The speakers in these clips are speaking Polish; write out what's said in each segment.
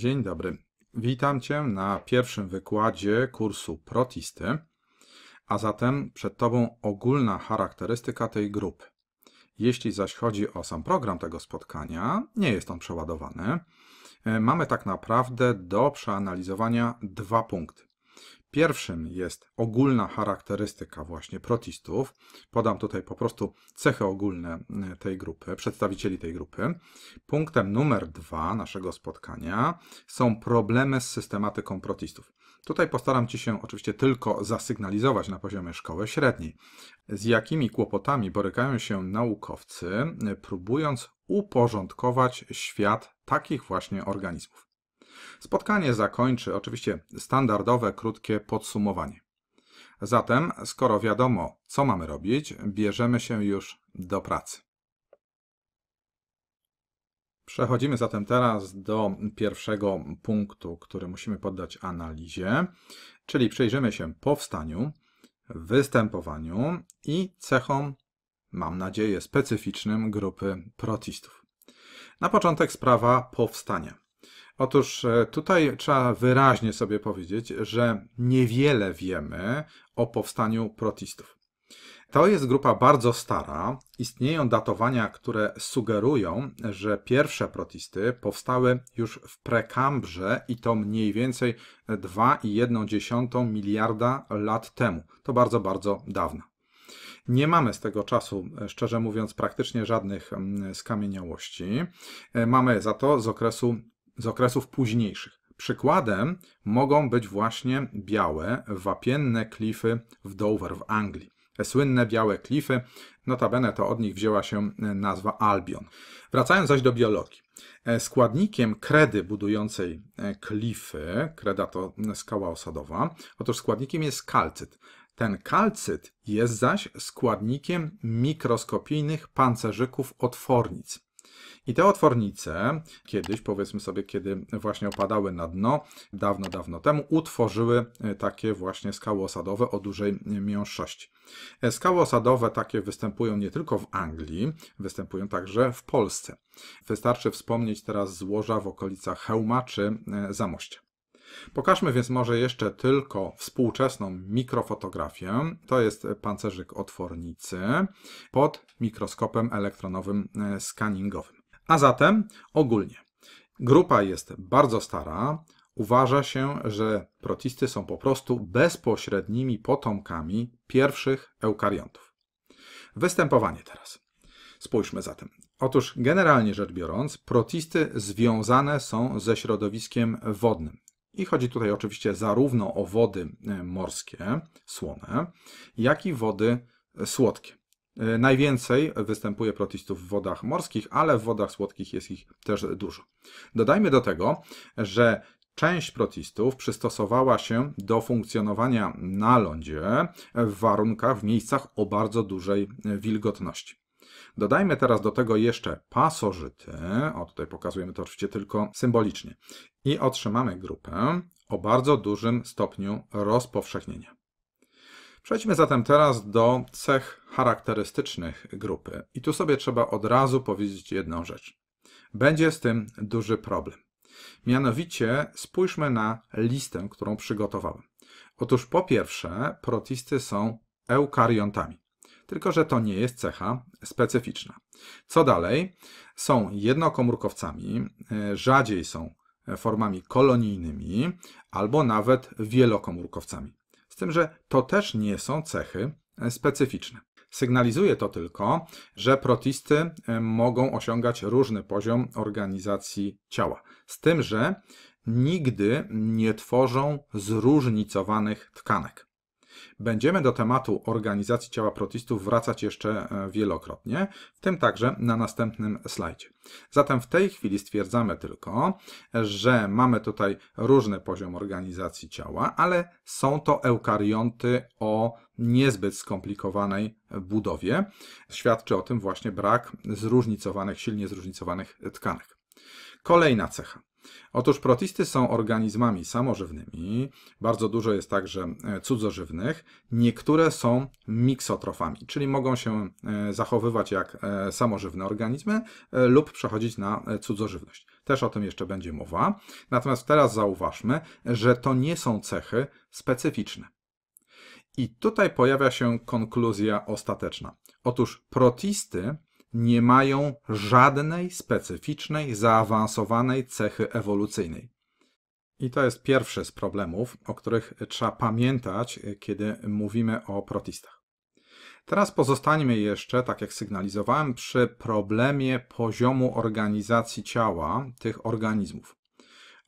Dzień dobry. Witam Cię na pierwszym wykładzie kursu Protisty, a zatem przed Tobą ogólna charakterystyka tej grupy. Jeśli zaś chodzi o sam program tego spotkania, nie jest on przeładowany. E, mamy tak naprawdę do przeanalizowania dwa punkty. Pierwszym jest ogólna charakterystyka właśnie protistów. Podam tutaj po prostu cechy ogólne e, tej grupy, przedstawicieli tej grupy. Punktem numer dwa naszego spotkania są problemy z systematyką protistów. Tutaj postaram Ci się oczywiście tylko zasygnalizować na poziomie szkoły średniej, z jakimi kłopotami borykają się naukowcy, e, próbując uporządkować świat takich właśnie organizmów. Spotkanie zakończy oczywiście standardowe, krótkie podsumowanie. Zatem, skoro wiadomo, co mamy robić, bierzemy się już do pracy. Przechodzimy zatem teraz do pierwszego punktu, który musimy poddać analizie, czyli przyjrzymy się powstaniu, występowaniu i cechom, mam nadzieję, specyficznym grupy protistów. Na początek sprawa powstania. Otóż e, tutaj trzeba wyraźnie sobie powiedzieć, że niewiele wiemy o powstaniu protistów. To jest grupa bardzo stara. Istnieją datowania, które sugerują, że pierwsze protisty powstały już w prekambrze i to mniej więcej 2,1 miliarda lat temu. To bardzo, bardzo dawno. Nie mamy z tego czasu, szczerze mówiąc, praktycznie żadnych mm, skamieniałości. E, mamy za to z okresu z okresów późniejszych. Przykładem mogą być właśnie białe, wapienne klify w Dover w Anglii. Te słynne białe klify, notabene to od nich wzięła się nazwa Albion. Wracając zaś do biologii. E, składnikiem kredy budującej e, klify, kreda to skała osadowa, otóż składnikiem jest kalcyt. Ten kalcyt jest zaś składnikiem mikroskopijnych pancerzyków otwornic. I te otwornice kiedyś, powiedzmy sobie, kiedy właśnie opadały na dno, dawno, dawno temu, utworzyły e, takie właśnie skały osadowe o dużej e, mięszości. E, skały osadowe takie występują nie tylko w Anglii, występują także w Polsce. Wystarczy wspomnieć teraz złoża w okolicach Hełma czy Zamościa. Pokażmy więc może jeszcze tylko współczesną mikrofotografię. To jest pancerzyk otwornicy pod mikroskopem elektronowym e, skaningowym. A zatem ogólnie grupa jest bardzo stara, Uważa się, że protisty są po prostu bezpośrednimi potomkami pierwszych eukariontów. Występowanie teraz. Spójrzmy zatem. Otóż generalnie rzecz biorąc, protisty związane są ze środowiskiem wodnym. I chodzi tutaj oczywiście zarówno o wody e, morskie, słone, jak i wody e, słodkie. E, najwięcej występuje protistów w wodach morskich, ale w wodach słodkich jest ich też dużo. Dodajmy do tego, że część protistów przystosowała się do funkcjonowania na lądzie w warunkach, w miejscach o bardzo dużej wilgotności. Dodajmy teraz do tego jeszcze pasożyty, o tutaj pokazujemy to oczywiście tylko symbolicznie, i otrzymamy grupę o bardzo dużym stopniu rozpowszechnienia. Przejdźmy zatem teraz do cech charakterystycznych grupy. I tu sobie trzeba od razu powiedzieć jedną rzecz. Będzie z tym duży problem. Mianowicie spójrzmy na listę, którą przygotowałem. Otóż po pierwsze, protisty są eukariontami tylko że to nie jest cecha specyficzna. Co dalej? Są jednokomórkowcami, e, rzadziej są e, formami kolonijnymi albo nawet wielokomórkowcami. Z tym, że to też nie są cechy e, specyficzne. Sygnalizuje to tylko, że protisty mogą osiągać różny poziom organizacji ciała. Z tym, że nigdy nie tworzą zróżnicowanych tkanek. Będziemy do tematu organizacji ciała protistów wracać jeszcze e, wielokrotnie, w tym także na następnym slajdzie. Zatem w tej chwili stwierdzamy tylko, że mamy tutaj różny poziom organizacji ciała, ale są to eukarionty o niezbyt skomplikowanej budowie. Świadczy o tym właśnie brak zróżnicowanych, silnie zróżnicowanych tkanek. Kolejna cecha. Otóż protisty są organizmami samożywnymi, bardzo dużo jest także e, cudzożywnych, niektóre są miksotrofami, czyli mogą się e, zachowywać jak e, samożywne organizmy lub przechodzić na cudzożywność. Też o tym jeszcze będzie mowa. Natomiast teraz zauważmy, że to nie są cechy specyficzne. I tutaj pojawia się konkluzja ostateczna. Otóż protisty nie mają żadnej specyficznej, zaawansowanej cechy ewolucyjnej. I to jest pierwszy z problemów, o których trzeba pamiętać, kiedy mówimy o protistach. Teraz pozostańmy jeszcze, tak jak sygnalizowałem, przy problemie poziomu organizacji ciała tych organizmów.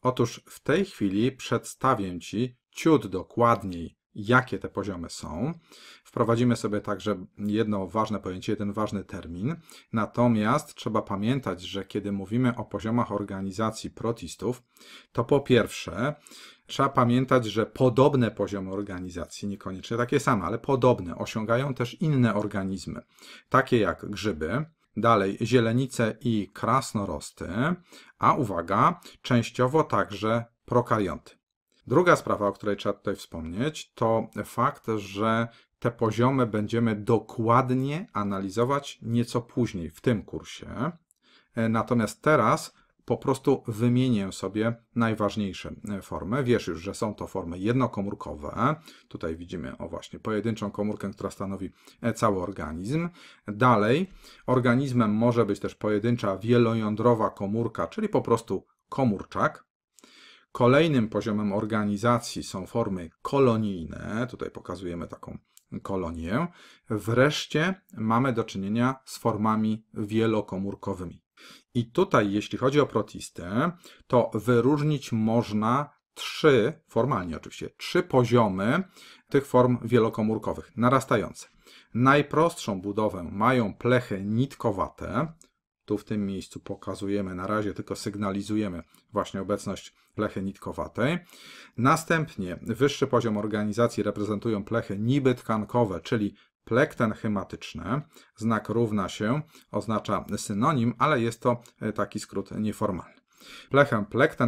Otóż w tej chwili przedstawię Ci ciut dokładniej, jakie te poziomy są, Wprowadzimy sobie także jedno ważne pojęcie, jeden ważny termin. Natomiast trzeba pamiętać, że kiedy mówimy o poziomach organizacji protistów, to po pierwsze trzeba pamiętać, że podobne poziomy organizacji, niekoniecznie takie same, ale podobne, osiągają też inne organizmy, takie jak grzyby, dalej zielenice i krasnorosty, a uwaga, częściowo także prokaryoty. Druga sprawa, o której trzeba tutaj wspomnieć, to fakt, że te poziomy będziemy dokładnie analizować nieco później w tym kursie. E, natomiast teraz po prostu wymienię sobie najważniejsze e, formy. Wiesz już, że są to formy jednokomórkowe. Tutaj widzimy, o właśnie, pojedynczą komórkę, która stanowi e, cały organizm. Dalej, organizmem może być też pojedyncza wielojądrowa komórka, czyli po prostu komórczak. Kolejnym poziomem organizacji są formy kolonijne. Tutaj pokazujemy taką kolonię. Wreszcie mamy do czynienia z formami wielokomórkowymi. I tutaj, jeśli chodzi o protistę, to wyróżnić można trzy, formalnie oczywiście, trzy poziomy tych form wielokomórkowych, narastające. Najprostszą budowę mają plechy nitkowate, tu w tym miejscu pokazujemy, na razie tylko sygnalizujemy właśnie obecność plechy nitkowatej. Następnie wyższy poziom organizacji reprezentują plechy niby tkankowe, czyli hematyczne. Znak równa się oznacza synonim, ale jest to e, taki skrót nieformalny. Plechę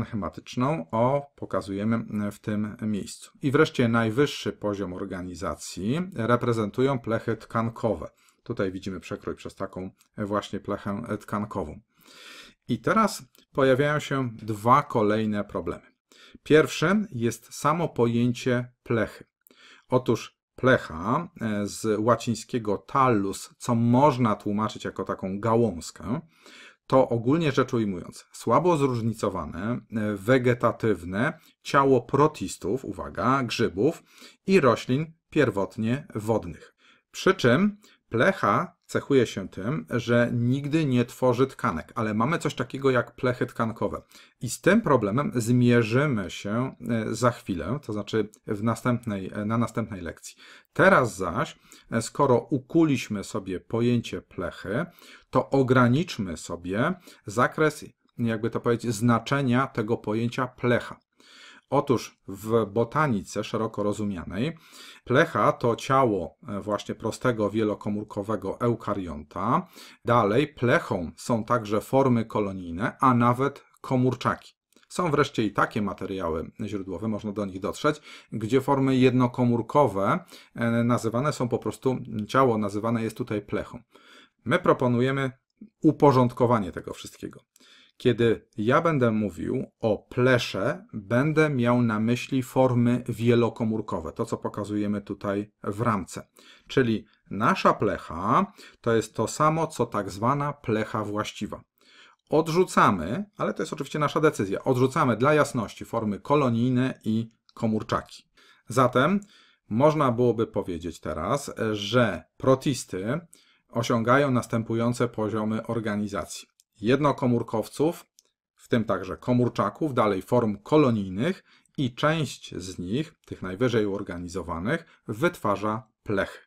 hematyczną o pokazujemy e, w tym miejscu. I wreszcie najwyższy poziom organizacji reprezentują plechy tkankowe. Tutaj widzimy przekroj przez taką e, właśnie plechę e, tkankową. I teraz pojawiają się dwa kolejne problemy. Pierwszym jest samo pojęcie plechy. Otóż plecha e, z łacińskiego tallus, co można tłumaczyć jako taką gałązkę, to ogólnie rzecz ujmując, słabo zróżnicowane, wegetatywne ciało protistów, uwaga, grzybów i roślin pierwotnie wodnych. Przy czym Plecha cechuje się tym, że nigdy nie tworzy tkanek, ale mamy coś takiego jak plechy tkankowe. I z tym problemem zmierzymy się e, za chwilę, to znaczy w następnej, e, na następnej lekcji. Teraz zaś, e, skoro ukuliśmy sobie pojęcie plechy, to ograniczmy sobie zakres, jakby to powiedzieć, znaczenia tego pojęcia plecha. Otóż w botanice szeroko rozumianej plecha to ciało e, właśnie prostego wielokomórkowego eukarionta. Dalej plechą są także formy kolonijne, a nawet komórczaki. Są wreszcie i takie materiały źródłowe, można do nich dotrzeć, gdzie formy jednokomórkowe e, nazywane są po prostu, ciało nazywane jest tutaj plechą. My proponujemy uporządkowanie tego wszystkiego. Kiedy ja będę mówił o plesze, będę miał na myśli formy wielokomórkowe, to co pokazujemy tutaj w ramce. Czyli nasza plecha to jest to samo, co tak zwana plecha właściwa. Odrzucamy, ale to jest oczywiście nasza decyzja, odrzucamy dla jasności formy kolonijne i komórczaki. Zatem można byłoby powiedzieć teraz, że protisty osiągają następujące poziomy organizacji jednokomórkowców, w tym także komórczaków, dalej form kolonijnych i część z nich, tych najwyżej uorganizowanych, wytwarza plechy.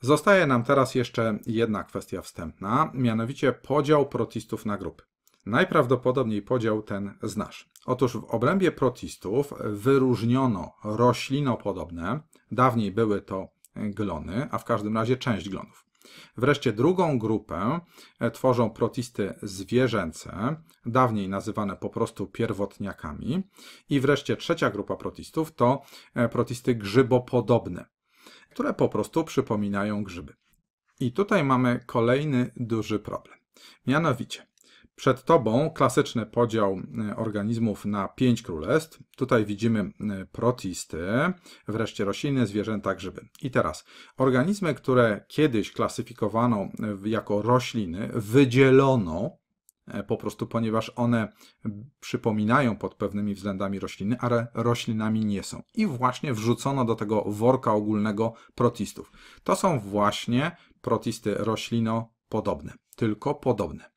Zostaje nam teraz jeszcze jedna kwestia wstępna, mianowicie podział protistów na grupy. Najprawdopodobniej podział ten znasz. Otóż w obrębie protistów wyróżniono roślinopodobne, dawniej były to glony, a w każdym razie część glonów. Wreszcie drugą grupę e, tworzą protisty zwierzęce, dawniej nazywane po prostu pierwotniakami. I wreszcie trzecia grupa protistów to e, protisty grzybopodobne, które po prostu przypominają grzyby. I tutaj mamy kolejny duży problem. Mianowicie, przed Tobą klasyczny podział e, organizmów na pięć królestw. Tutaj widzimy e, protisty, wreszcie rośliny, zwierzęta, grzyby. I teraz organizmy, które kiedyś klasyfikowano e, jako rośliny, wydzielono po prostu ponieważ one przypominają pod pewnymi względami rośliny, ale roślinami nie są. I właśnie wrzucono do tego worka ogólnego protistów. To są właśnie protisty roślinopodobne, tylko podobne.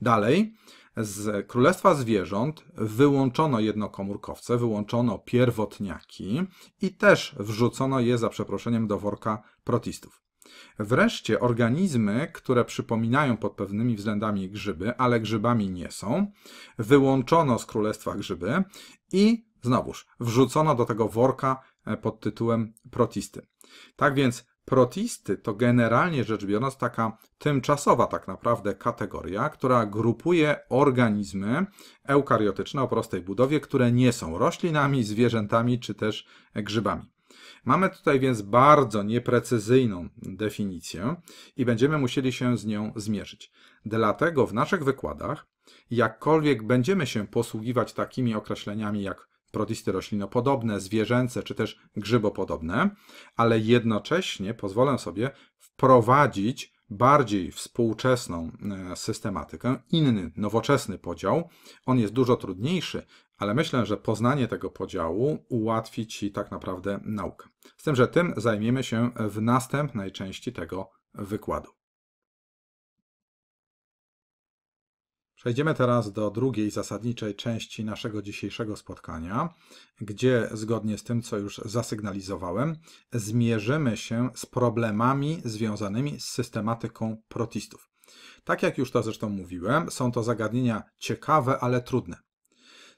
Dalej, z Królestwa Zwierząt wyłączono jednokomórkowce, wyłączono pierwotniaki i też wrzucono je za przeproszeniem do worka protistów. Wreszcie organizmy, które przypominają pod pewnymi względami grzyby, ale grzybami nie są, wyłączono z królestwa grzyby i znowuż wrzucono do tego worka e, pod tytułem protisty. Tak więc Protisty to generalnie rzecz biorąc taka tymczasowa tak naprawdę kategoria, która grupuje organizmy eukariotyczne o prostej budowie, które nie są roślinami, zwierzętami czy też grzybami. Mamy tutaj więc bardzo nieprecyzyjną definicję i będziemy musieli się z nią zmierzyć. Dlatego w naszych wykładach, jakkolwiek będziemy się posługiwać takimi określeniami jak protisty roślinopodobne, zwierzęce czy też grzybopodobne, ale jednocześnie pozwolę sobie wprowadzić bardziej współczesną e, systematykę, inny, nowoczesny podział. On jest dużo trudniejszy, ale myślę, że poznanie tego podziału ułatwi Ci tak naprawdę naukę. Z tym, że tym zajmiemy się w następnej części tego wykładu. Przejdziemy teraz do drugiej zasadniczej części naszego dzisiejszego spotkania, gdzie zgodnie z tym, co już zasygnalizowałem, zmierzymy się z problemami związanymi z systematyką protistów. Tak jak już to zresztą mówiłem, są to zagadnienia ciekawe, ale trudne.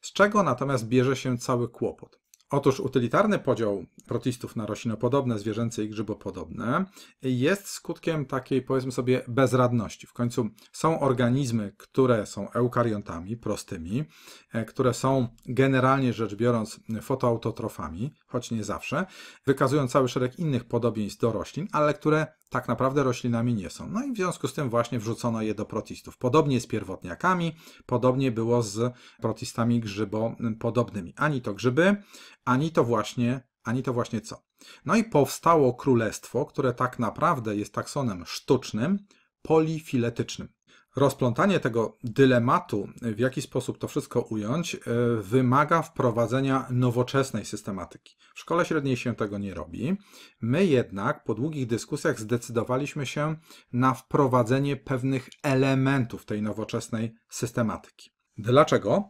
Z czego natomiast bierze się cały kłopot? Otóż utylitarny podział protistów na roślinopodobne, zwierzęce i grzybopodobne jest skutkiem takiej, powiedzmy sobie, bezradności. W końcu są organizmy, które są eukariontami prostymi, e, które są generalnie rzecz biorąc fotoautotrofami, choć nie zawsze, wykazują cały szereg innych podobieństw do roślin, ale które tak naprawdę roślinami nie są. No i w związku z tym właśnie wrzucono je do protistów. Podobnie z pierwotniakami, podobnie było z protistami grzybopodobnymi. Ani to grzyby, ani to właśnie, ani to właśnie co. No i powstało królestwo, które tak naprawdę jest taksonem sztucznym, polifiletycznym. Rozplątanie tego dylematu, w jaki sposób to wszystko ująć, e, wymaga wprowadzenia nowoczesnej systematyki. W szkole średniej się tego nie robi. My jednak po długich dyskusjach zdecydowaliśmy się na wprowadzenie pewnych elementów tej nowoczesnej systematyki. Dlaczego?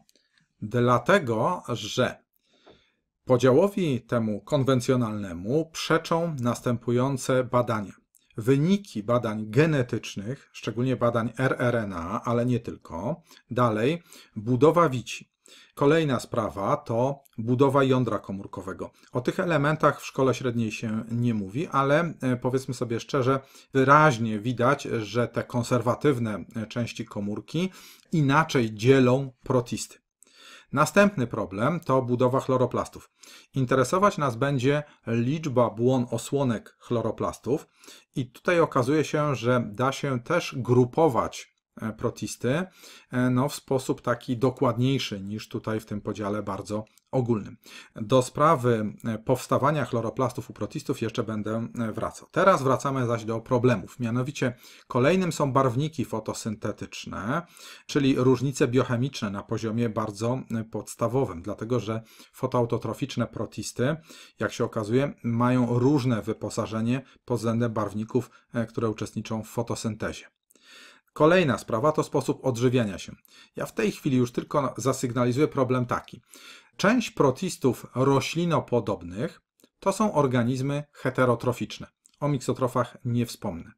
Dlatego, że podziałowi temu konwencjonalnemu przeczą następujące badania wyniki badań genetycznych, szczególnie badań rRNA, ale nie tylko. Dalej, budowa wici. Kolejna sprawa to budowa jądra komórkowego. O tych elementach w szkole średniej się nie mówi, ale e, powiedzmy sobie szczerze, wyraźnie widać, że te konserwatywne e, części komórki inaczej dzielą protisty. Następny problem to budowa chloroplastów. Interesować nas będzie liczba błon osłonek chloroplastów i tutaj okazuje się, że da się też grupować E, protisty e, no, w sposób taki dokładniejszy niż tutaj w tym podziale bardzo ogólnym. Do sprawy e, powstawania chloroplastów u protistów jeszcze będę wracał. Teraz wracamy zaś do problemów. Mianowicie kolejnym są barwniki fotosyntetyczne, czyli różnice biochemiczne na poziomie bardzo podstawowym, dlatego że fotoautotroficzne protisty, jak się okazuje, mają różne wyposażenie pod względem barwników, które uczestniczą w fotosyntezie. Kolejna sprawa to sposób odżywiania się. Ja w tej chwili już tylko zasygnalizuję problem taki. Część protistów roślinopodobnych to są organizmy heterotroficzne. O miksotrofach nie wspomnę.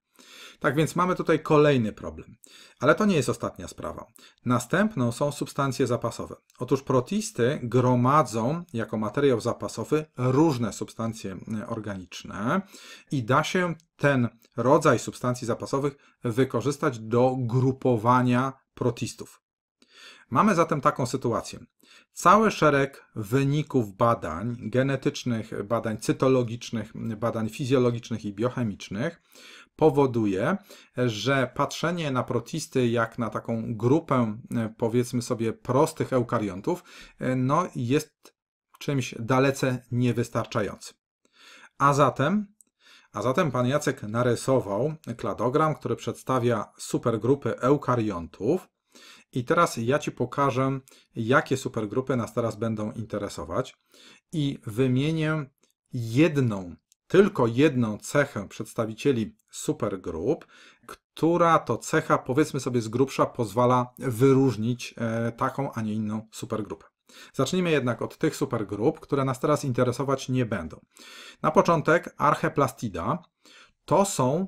Tak więc mamy tutaj kolejny problem. Ale to nie jest ostatnia sprawa. Następną są substancje zapasowe. Otóż protisty gromadzą jako materiał zapasowy różne substancje e, organiczne i da się ten rodzaj substancji zapasowych wykorzystać do grupowania protistów. Mamy zatem taką sytuację. Cały szereg wyników badań genetycznych, badań cytologicznych, badań fizjologicznych i biochemicznych powoduje, że patrzenie na protisty jak na taką grupę, e, powiedzmy sobie, prostych eukariontów, e, no jest czymś dalece niewystarczającym. A zatem a zatem pan Jacek narysował kladogram, który przedstawia supergrupy eukariontów, i teraz ja Ci pokażę, jakie supergrupy nas teraz będą interesować i wymienię jedną, tylko jedną cechę przedstawicieli supergrup, która to cecha, powiedzmy sobie z grubsza, pozwala wyróżnić e, taką, a nie inną supergrupę. Zacznijmy jednak od tych supergrup, które nas teraz interesować nie będą. Na początek archeplastida to są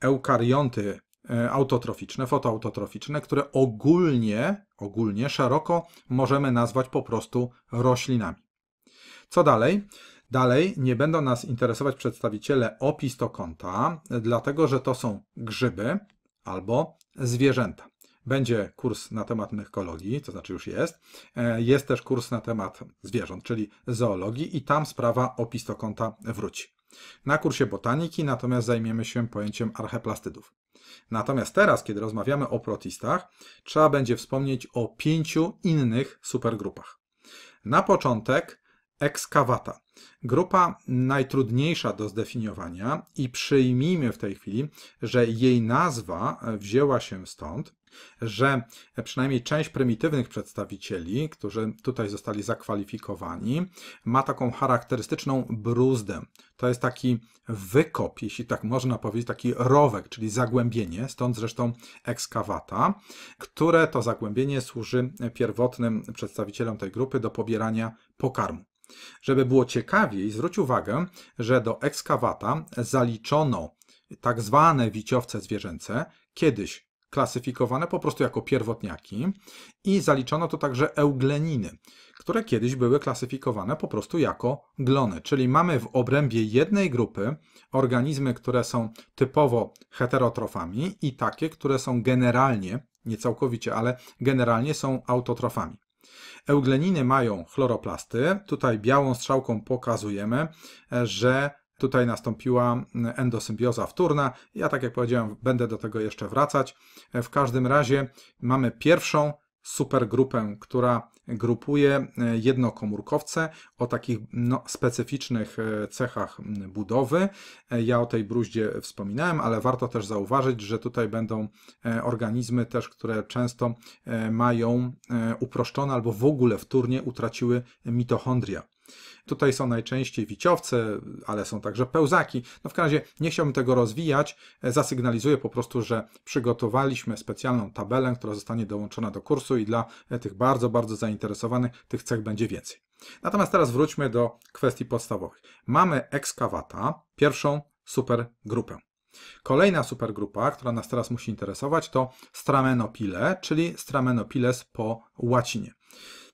eukarionty E, autotroficzne, fotoautotroficzne, które ogólnie, ogólnie szeroko możemy nazwać po prostu roślinami. Co dalej? Dalej nie będą nas interesować przedstawiciele opistokąta, dlatego że to są grzyby albo zwierzęta. Będzie kurs na temat mykologii, to znaczy już jest. E, jest też kurs na temat zwierząt, czyli zoologii i tam sprawa opistokąta wróci. Na kursie botaniki natomiast zajmiemy się pojęciem archeplastydów. Natomiast teraz, kiedy rozmawiamy o protistach, trzeba będzie wspomnieć o pięciu innych supergrupach. Na początek ekskawata. Grupa najtrudniejsza do zdefiniowania i przyjmijmy w tej chwili, że jej nazwa wzięła się stąd, że przynajmniej część prymitywnych przedstawicieli, którzy tutaj zostali zakwalifikowani, ma taką charakterystyczną bruzdę. To jest taki wykop, jeśli tak można powiedzieć, taki rowek, czyli zagłębienie, stąd zresztą ekskawata, które to zagłębienie służy pierwotnym przedstawicielom tej grupy do pobierania pokarmu. Żeby było ciekawiej, zwróć uwagę, że do ekskawata zaliczono tak zwane wiciowce zwierzęce, kiedyś klasyfikowane po prostu jako pierwotniaki i zaliczono to także eugleniny, które kiedyś były klasyfikowane po prostu jako glony. Czyli mamy w obrębie jednej grupy organizmy, które są typowo heterotrofami i takie, które są generalnie, nie całkowicie, ale generalnie są autotrofami. Eugleniny mają chloroplasty. Tutaj białą strzałką pokazujemy, że Tutaj nastąpiła mm, endosymbioza wtórna. Ja, tak jak powiedziałem, będę do tego jeszcze wracać. W każdym razie mamy pierwszą supergrupę, która grupuje e, jednokomórkowce o takich no, specyficznych e, cechach mm, budowy. E, ja o tej bruździe wspominałem, ale warto też zauważyć, że tutaj będą organizmy też, które często mają uproszczone albo w ogóle wtórnie utraciły mitochondria. Tutaj są najczęściej wiciowce, ale są także pełzaki. No w każdym razie nie chciałbym tego rozwijać. E, zasygnalizuję po prostu, że przygotowaliśmy specjalną tabelę, która zostanie dołączona do kursu i dla e, tych bardzo, bardzo zainteresowanych tych cech będzie więcej. Natomiast teraz wróćmy do kwestii podstawowych. Mamy ekskawata, pierwszą supergrupę. Kolejna supergrupa, która nas teraz musi interesować, to stramenopile, czyli stramenopiles po łacinie.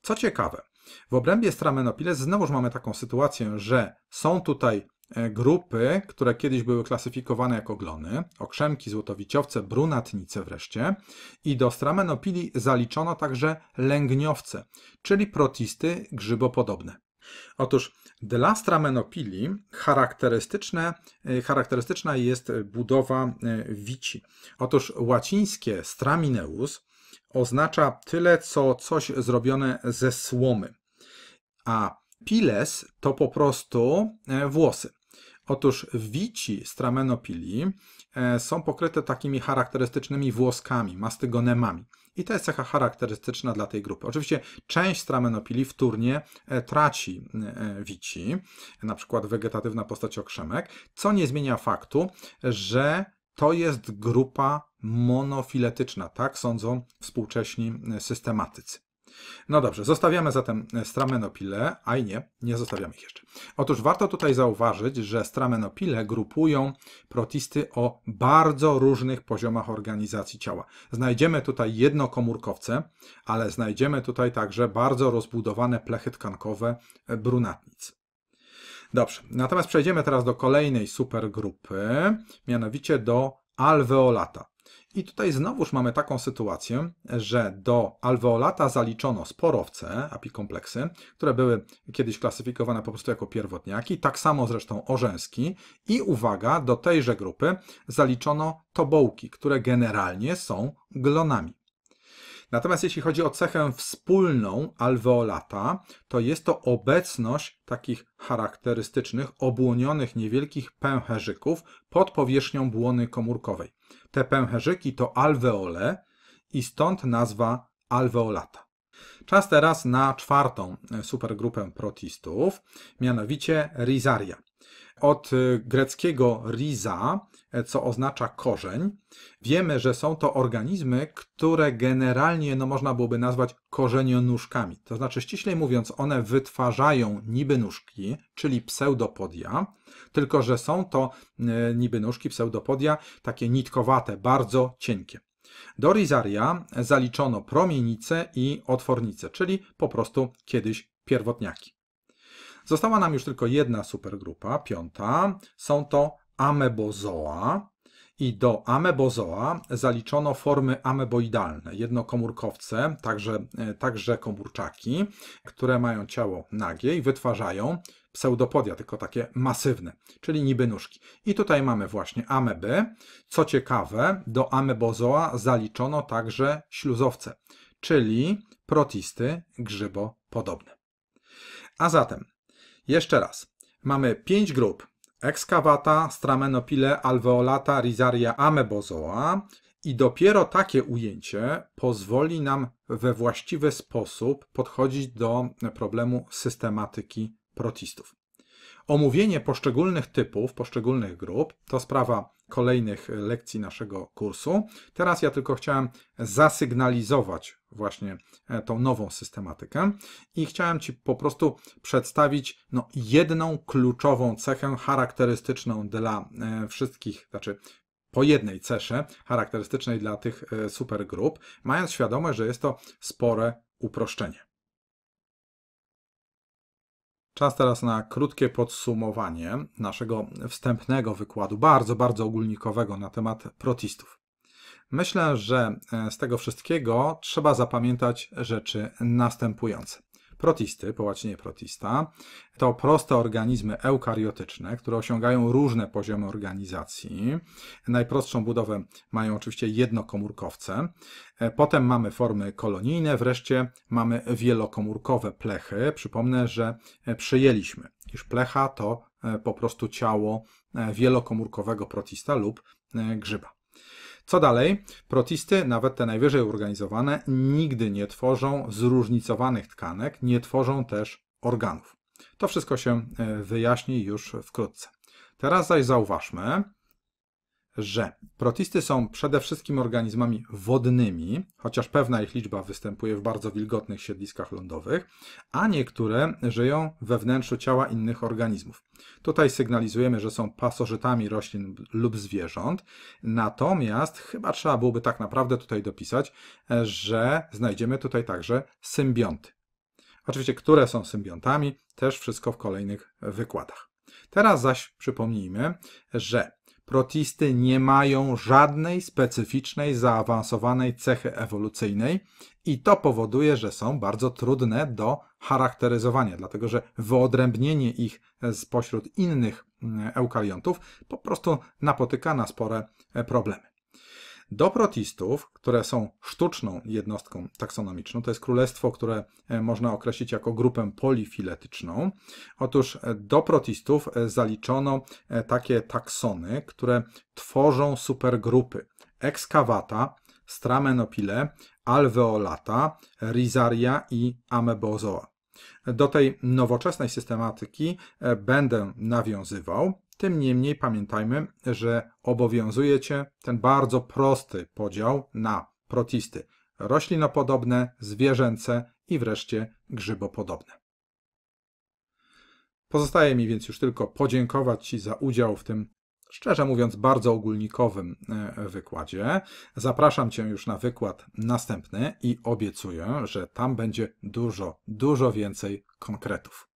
Co ciekawe, w obrębie Stramenopiles znowuż mamy taką sytuację, że są tutaj e, grupy, które kiedyś były klasyfikowane jako glony, okrzemki, złotowiciowce, brunatnice wreszcie i do Stramenopili zaliczono także lęgniowce, czyli protisty grzybopodobne. Otóż dla stramenopili charakterystyczne, e, charakterystyczna jest budowa e, wici. Otóż łacińskie stramineus oznacza tyle, co coś zrobione ze słomy a piles to po prostu e, włosy. Otóż wici stramenopili e, są pokryte takimi charakterystycznymi włoskami, mastygonemami. I to jest cecha charakterystyczna dla tej grupy. Oczywiście część stramenopili wtórnie e, traci wici, na przykład wegetatywna postać okrzemek, co nie zmienia faktu, że to jest grupa monofiletyczna, tak sądzą współcześni systematycy. No dobrze, zostawiamy zatem e, stramenopile, a i nie, nie zostawiamy ich jeszcze. Otóż warto tutaj zauważyć, że stramenopile grupują protisty o bardzo różnych poziomach organizacji ciała. Znajdziemy tutaj jednokomórkowce, ale znajdziemy tutaj także bardzo rozbudowane plechy tkankowe e, brunatnic. Dobrze, natomiast przejdziemy teraz do kolejnej supergrupy, mianowicie do alveolata. I tutaj znowuż mamy taką sytuację, że do alveolata zaliczono sporowce, apikompleksy, które były kiedyś klasyfikowane po prostu jako pierwotniaki, tak samo zresztą orzęski i uwaga, do tejże grupy zaliczono tobołki, które generalnie są glonami. Natomiast jeśli chodzi o cechę wspólną alveolata, to jest to obecność takich charakterystycznych, obłonionych niewielkich pęcherzyków pod powierzchnią błony komórkowej. Te pęcherzyki to alveole i stąd nazwa alveolata. Czas teraz na czwartą e, supergrupę protistów, mianowicie rizaria od y, greckiego riza, e, co oznacza korzeń, wiemy, że są to organizmy, które generalnie no, można byłoby nazwać korzenionóżkami. To znaczy, ściślej mówiąc, one wytwarzają niby nóżki, czyli pseudopodia, tylko że są to y, niby nóżki, pseudopodia, takie nitkowate, bardzo cienkie. Do rizaria zaliczono promienice i otwornice, czyli po prostu kiedyś pierwotniaki. Została nam już tylko jedna supergrupa, piąta. Są to amebozoa, i do amebozoa zaliczono formy ameboidalne, jednokomórkowce, także, e, także komórczaki, które mają ciało nagie i wytwarzają pseudopodia, tylko takie masywne, czyli niby nóżki. I tutaj mamy właśnie ameby. Co ciekawe, do amebozoa zaliczono także śluzowce, czyli protisty grzybopodobne. A zatem jeszcze raz. Mamy pięć grup. Excavata, Stramenopile, Alveolata, Rizaria, Amebozoa i dopiero takie ujęcie pozwoli nam we właściwy sposób podchodzić do problemu systematyki protistów. Omówienie poszczególnych typów, poszczególnych grup to sprawa kolejnych lekcji naszego kursu. Teraz ja tylko chciałem zasygnalizować właśnie e, tą nową systematykę i chciałem Ci po prostu przedstawić no, jedną kluczową cechę charakterystyczną dla e, wszystkich, znaczy po jednej cesze charakterystycznej dla tych e, supergrup, mając świadomość, że jest to spore uproszczenie. Czas teraz na krótkie podsumowanie naszego wstępnego wykładu, bardzo, bardzo ogólnikowego na temat protistów. Myślę, że e, z tego wszystkiego trzeba zapamiętać rzeczy następujące protisty, po łacinie protista, to proste organizmy eukariotyczne, które osiągają różne poziomy organizacji. Najprostszą budowę mają oczywiście jednokomórkowce. E, potem mamy formy kolonijne, wreszcie mamy wielokomórkowe plechy. Przypomnę, że e, przyjęliśmy, iż plecha to e, po prostu ciało wielokomórkowego protista lub grzyba. Co dalej? Protisty, nawet te najwyżej organizowane, nigdy nie tworzą zróżnicowanych tkanek, nie tworzą też organów. To wszystko się e, wyjaśni już wkrótce. Teraz zaś zauważmy, że protisty są przede wszystkim organizmami wodnymi, chociaż pewna ich liczba występuje w bardzo wilgotnych siedliskach lądowych, a niektóre żyją we wnętrzu ciała innych organizmów. Tutaj sygnalizujemy, że są pasożytami roślin lub zwierząt, natomiast chyba trzeba byłoby tak naprawdę tutaj dopisać, że znajdziemy tutaj także symbionty. Oczywiście, które są symbiontami, też wszystko w kolejnych wykładach. Teraz zaś przypomnijmy, że protisty nie mają żadnej specyficznej, zaawansowanej cechy ewolucyjnej i to powoduje, że są bardzo trudne do charakteryzowania, dlatego że wyodrębnienie ich spośród innych mm, eukariontów po prostu napotyka na spore problemy. Do protistów, które są sztuczną jednostką taksonomiczną, to jest królestwo, które e, można określić jako grupę polifiletyczną. Otóż e, do protistów e, zaliczono takie taksony, które tworzą supergrupy. Excavata, Stramenopile, Alveolata, Rizaria i Amebozoa. Do tej nowoczesnej systematyki będę nawiązywał. Tym niemniej pamiętajmy, że obowiązuje Cię ten bardzo prosty podział na protisty roślinopodobne, zwierzęce i wreszcie grzybopodobne. Pozostaje mi więc już tylko podziękować Ci za udział w tym szczerze mówiąc, bardzo ogólnikowym e, wykładzie. Zapraszam Cię już na wykład następny i obiecuję, że tam będzie dużo, dużo więcej konkretów.